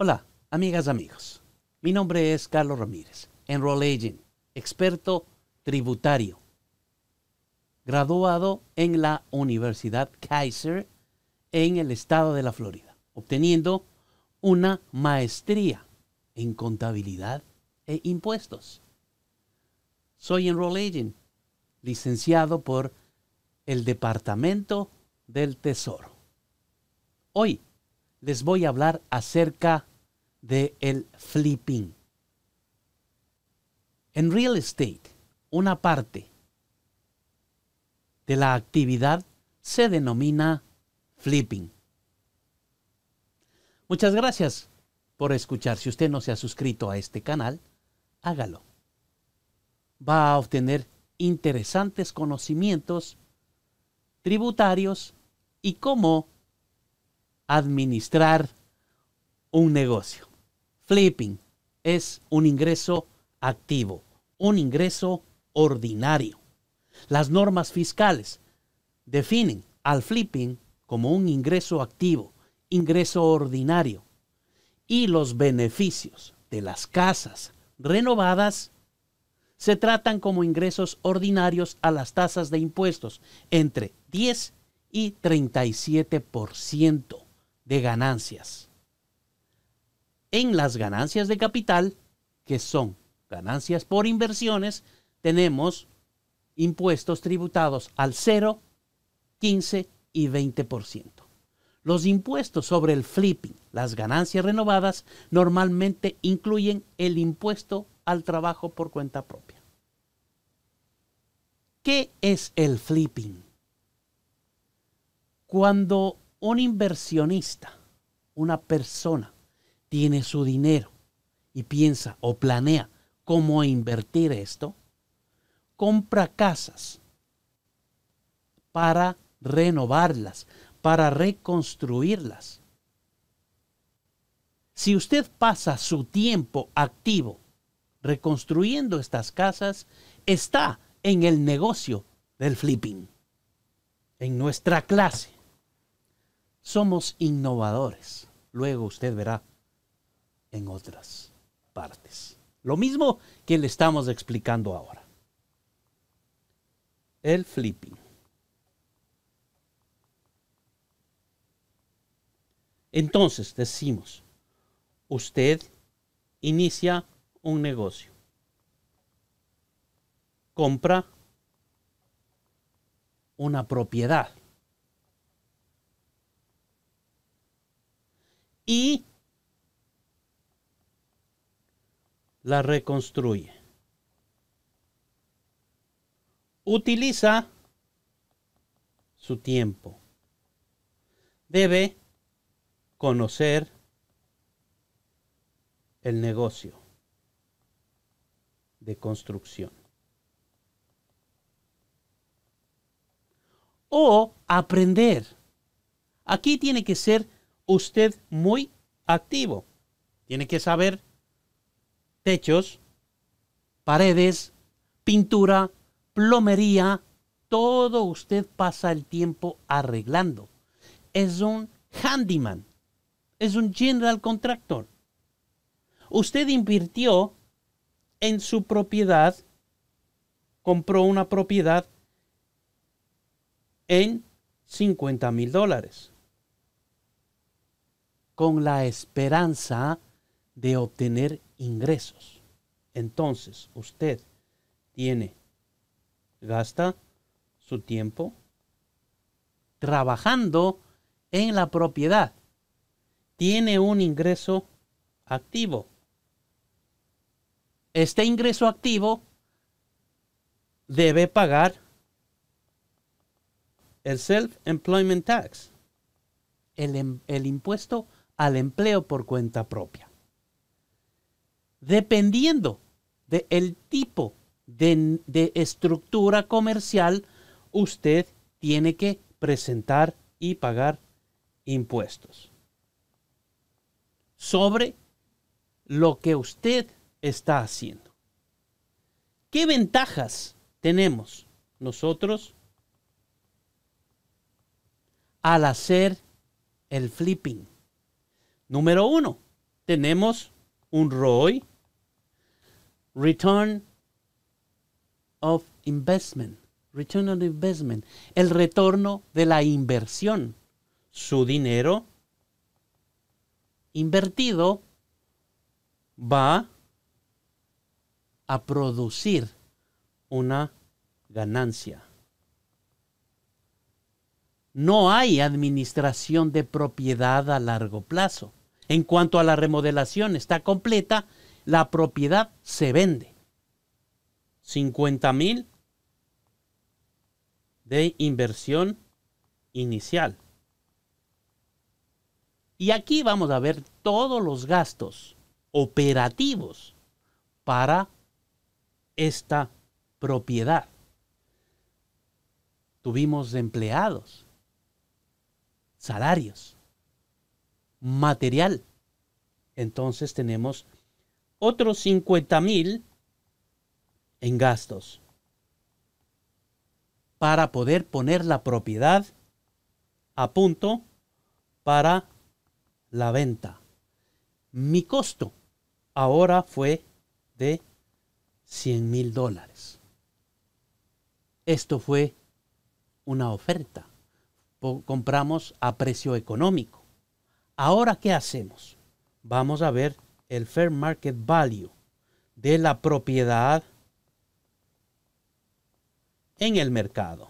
Hola, amigas, amigos. Mi nombre es Carlos Ramírez, Enroll Agent, experto tributario, graduado en la Universidad Kaiser en el estado de la Florida, obteniendo una maestría en contabilidad e impuestos. Soy Enroll Agent, licenciado por el Departamento del Tesoro. Hoy les voy a hablar acerca del el flipping. En real estate, una parte de la actividad se denomina flipping. Muchas gracias por escuchar. Si usted no se ha suscrito a este canal, hágalo. Va a obtener interesantes conocimientos tributarios y cómo administrar un negocio. Flipping es un ingreso activo, un ingreso ordinario. Las normas fiscales definen al flipping como un ingreso activo, ingreso ordinario. Y los beneficios de las casas renovadas se tratan como ingresos ordinarios a las tasas de impuestos entre 10 y 37% de ganancias. En las ganancias de capital, que son ganancias por inversiones, tenemos impuestos tributados al 0, 15 y 20%. Los impuestos sobre el flipping, las ganancias renovadas, normalmente incluyen el impuesto al trabajo por cuenta propia. ¿Qué es el flipping? Cuando un inversionista, una persona, tiene su dinero y piensa o planea cómo invertir esto, compra casas para renovarlas, para reconstruirlas. Si usted pasa su tiempo activo reconstruyendo estas casas, está en el negocio del flipping, en nuestra clase. Somos innovadores. Luego usted verá en otras partes. Lo mismo que le estamos explicando ahora. El flipping. Entonces decimos, usted inicia un negocio. Compra una propiedad. y la reconstruye. Utiliza su tiempo. Debe conocer el negocio de construcción. O aprender. Aquí tiene que ser usted muy activo. Tiene que saber techos, paredes, pintura, plomería, todo usted pasa el tiempo arreglando. Es un handyman, es un general contractor. Usted invirtió en su propiedad, compró una propiedad en 50 mil dólares con la esperanza de obtener ingresos. Entonces, usted tiene, gasta su tiempo trabajando en la propiedad. Tiene un ingreso activo. Este ingreso activo debe pagar el Self-Employment Tax, el, el impuesto al empleo por cuenta propia. Dependiendo del tipo de estructura comercial, usted tiene que presentar y pagar impuestos sobre lo que usted está haciendo. ¿Qué ventajas tenemos nosotros al hacer el flipping? Número uno, tenemos un ROI, Return of Investment. Return on Investment, el retorno de la inversión. Su dinero invertido va a producir una ganancia. No hay administración de propiedad a largo plazo. En cuanto a la remodelación está completa, la propiedad se vende. 50 mil de inversión inicial. Y aquí vamos a ver todos los gastos operativos para esta propiedad. Tuvimos empleados, salarios, material. Entonces tenemos otros 50 mil en gastos para poder poner la propiedad a punto para la venta. Mi costo ahora fue de 100 mil dólares. Esto fue una oferta. Compramos a precio económico Ahora, ¿qué hacemos? Vamos a ver el fair market value de la propiedad en el mercado.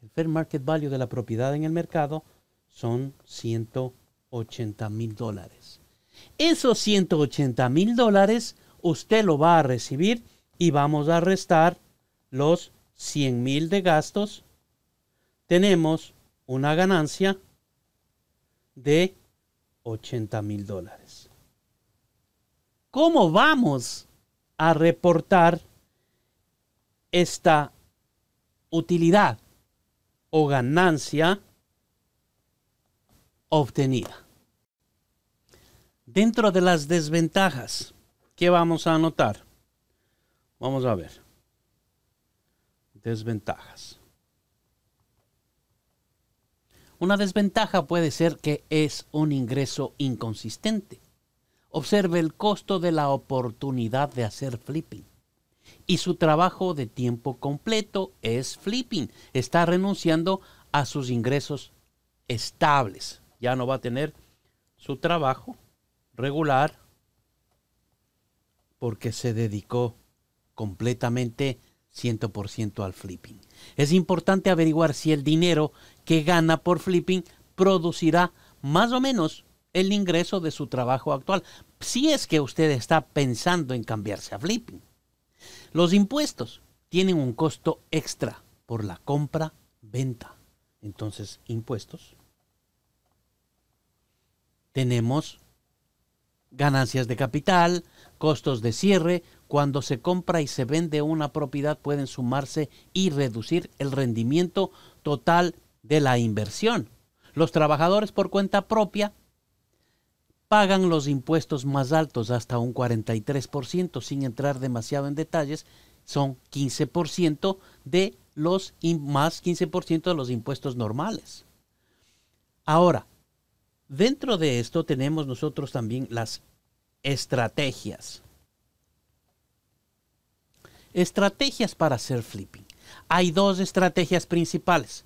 El fair market value de la propiedad en el mercado son 180 mil dólares. Esos 180 mil dólares usted lo va a recibir y vamos a restar los 100 mil de gastos. Tenemos una ganancia de 80 mil dólares. ¿Cómo vamos a reportar esta utilidad o ganancia obtenida? Dentro de las desventajas, ¿qué vamos a anotar? Vamos a ver. Desventajas. Una desventaja puede ser que es un ingreso inconsistente. Observe el costo de la oportunidad de hacer flipping. Y su trabajo de tiempo completo es flipping. Está renunciando a sus ingresos estables. Ya no va a tener su trabajo regular porque se dedicó completamente 100% al flipping. Es importante averiguar si el dinero que gana por flipping producirá más o menos el ingreso de su trabajo actual, si es que usted está pensando en cambiarse a flipping. Los impuestos tienen un costo extra por la compra-venta. Entonces, impuestos. Tenemos ganancias de capital, costos de cierre, cuando se compra y se vende una propiedad pueden sumarse y reducir el rendimiento total de la inversión. Los trabajadores por cuenta propia pagan los impuestos más altos, hasta un 43%, sin entrar demasiado en detalles, son 15% de los más 15% de los impuestos normales. Ahora, dentro de esto tenemos nosotros también las estrategias. Estrategias para hacer flipping. Hay dos estrategias principales.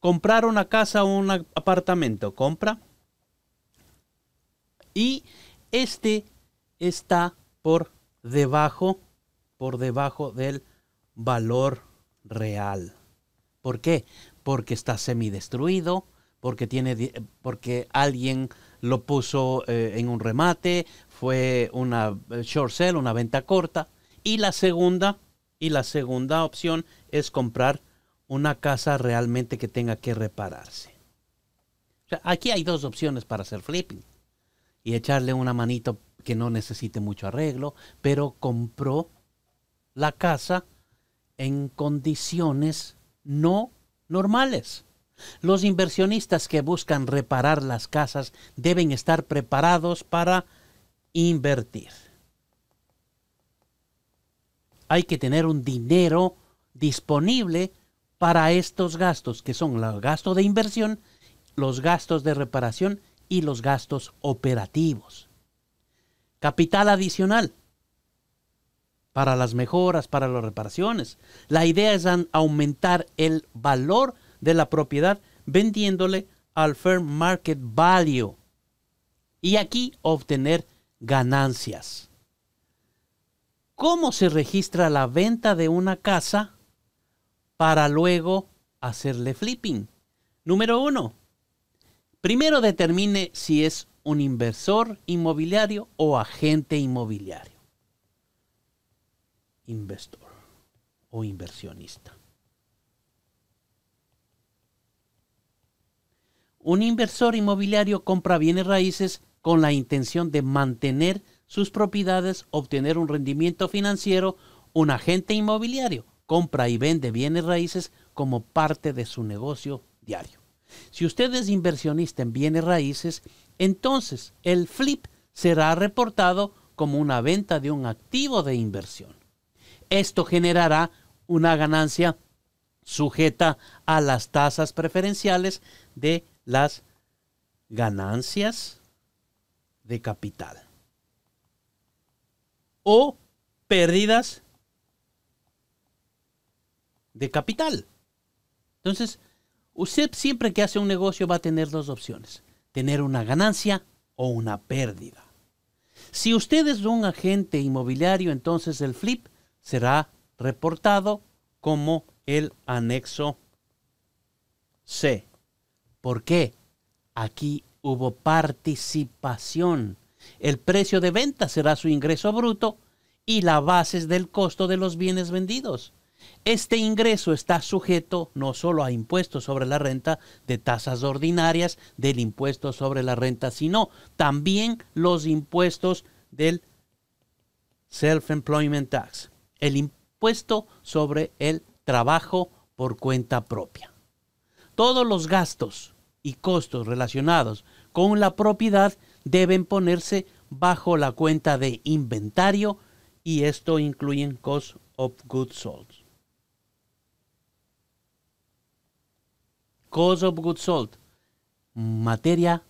Comprar una casa o un apartamento. Compra. Y este está por debajo, por debajo del valor real. ¿Por qué? Porque está semidestruido, porque, tiene, porque alguien lo puso eh, en un remate, fue una eh, short sale, una venta corta. Y la segunda, y la segunda opción es comprar una casa realmente que tenga que repararse. aquí hay dos opciones para hacer flipping. Y echarle una manito que no necesite mucho arreglo, pero compró la casa en condiciones no normales. Los inversionistas que buscan reparar las casas deben estar preparados para invertir hay que tener un dinero disponible para estos gastos, que son los gastos de inversión, los gastos de reparación y los gastos operativos. Capital adicional para las mejoras, para las reparaciones. La idea es aumentar el valor de la propiedad vendiéndole al fair market value y aquí obtener ganancias cómo se registra la venta de una casa para luego hacerle flipping. Número uno, primero determine si es un inversor inmobiliario o agente inmobiliario. Investor o inversionista. Un inversor inmobiliario compra bienes raíces con la intención de mantener sus propiedades, obtener un rendimiento financiero, un agente inmobiliario compra y vende bienes raíces como parte de su negocio diario. Si usted es inversionista en bienes raíces, entonces el flip será reportado como una venta de un activo de inversión. Esto generará una ganancia sujeta a las tasas preferenciales de las ganancias de capital o pérdidas de capital. Entonces, usted siempre que hace un negocio va a tener dos opciones, tener una ganancia o una pérdida. Si usted es un agente inmobiliario, entonces el flip será reportado como el anexo C. ¿Por qué? Aquí hubo participación el precio de venta será su ingreso bruto y la base es del costo de los bienes vendidos. Este ingreso está sujeto no solo a impuestos sobre la renta de tasas ordinarias del impuesto sobre la renta, sino también los impuestos del Self-Employment Tax, el impuesto sobre el trabajo por cuenta propia. Todos los gastos y costos relacionados con la propiedad deben ponerse bajo la cuenta de inventario y esto incluye cost of goods sold. Cost of goods sold, materia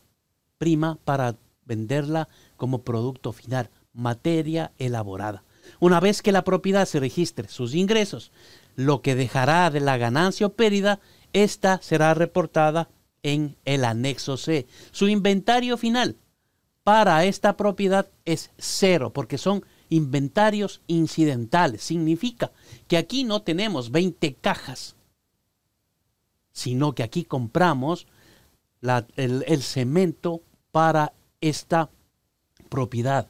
prima para venderla como producto final, materia elaborada. Una vez que la propiedad se registre sus ingresos, lo que dejará de la ganancia o pérdida, esta será reportada en el anexo C. Su inventario final para esta propiedad es cero, porque son inventarios incidentales. Significa que aquí no tenemos 20 cajas, sino que aquí compramos el, el, cemento para esta propiedad.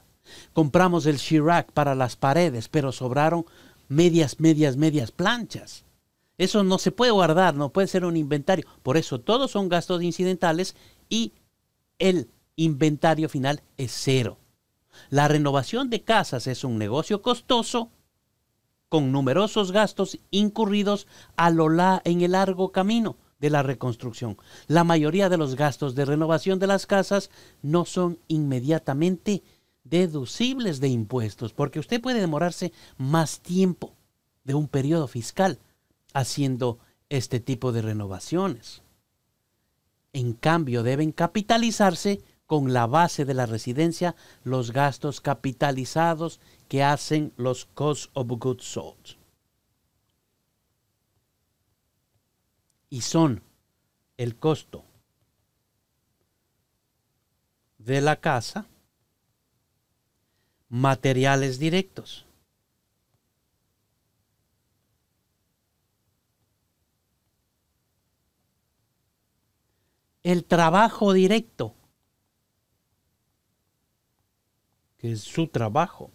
Compramos el Chirac para las paredes, pero sobraron medias, medias, medias planchas. Eso no se puede guardar, no puede ser un inventario. Por eso todos son gastos incidentales y el inventario final es cero. La renovación de casas es un negocio costoso con numerosos gastos incurridos a lo la, en el largo camino de la reconstrucción. La mayoría de los gastos de renovación de las casas no son inmediatamente deducibles de impuestos, porque usted puede demorarse más tiempo de un periodo fiscal haciendo este tipo de renovaciones. En cambio, deben capitalizarse con la base de la residencia los gastos capitalizados que hacen los cost of goods sold. Y son el costo de la casa, materiales directos. El trabajo directo es su trabajo.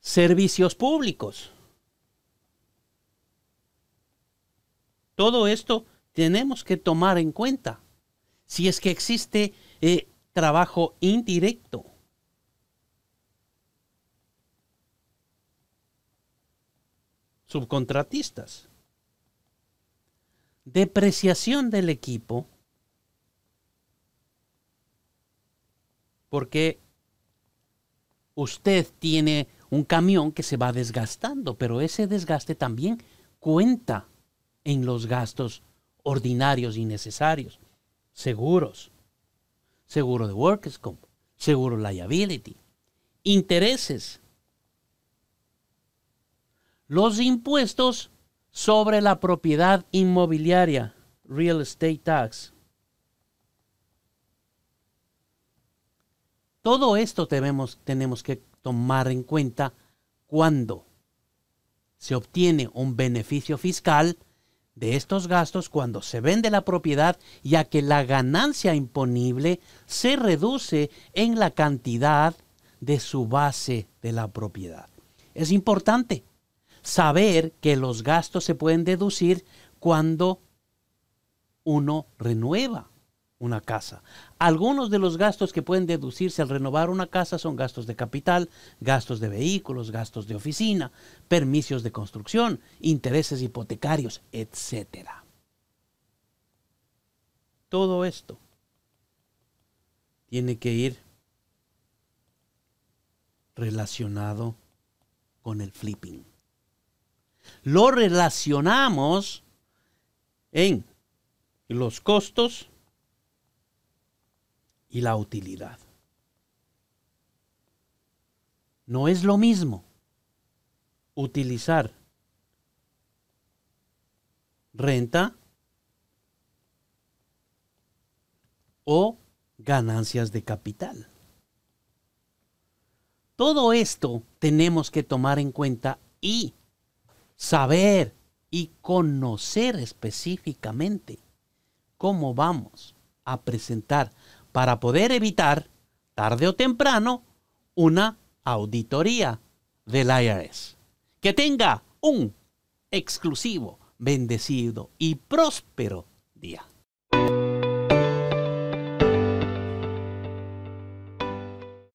Servicios públicos. Todo esto tenemos que tomar en cuenta si es que existe eh, trabajo indirecto. Subcontratistas. Depreciación del equipo porque usted tiene un camión que se va desgastando, pero ese desgaste también cuenta en los gastos ordinarios y necesarios. Seguros, seguro de workers comp, seguro liability, intereses, los impuestos sobre la propiedad inmobiliaria, real estate tax, Todo esto tenemos que tomar en cuenta cuando se obtiene un beneficio fiscal de estos gastos cuando se vende la propiedad, ya que la ganancia imponible se reduce en la cantidad de su base de la propiedad. Es importante saber que los gastos se pueden deducir cuando uno renueva una casa. Algunos de los gastos que pueden deducirse al renovar una casa son gastos de capital, gastos de vehículos, gastos de oficina, permisos de construcción, intereses hipotecarios, etc. Todo esto tiene que ir relacionado con el flipping. Lo relacionamos en los costos y la utilidad. No es lo mismo utilizar renta o ganancias de capital. Todo esto tenemos que tomar en cuenta y saber y conocer específicamente cómo vamos a presentar para poder evitar, tarde o temprano, una auditoría del IRS. Que tenga un exclusivo, bendecido y próspero día.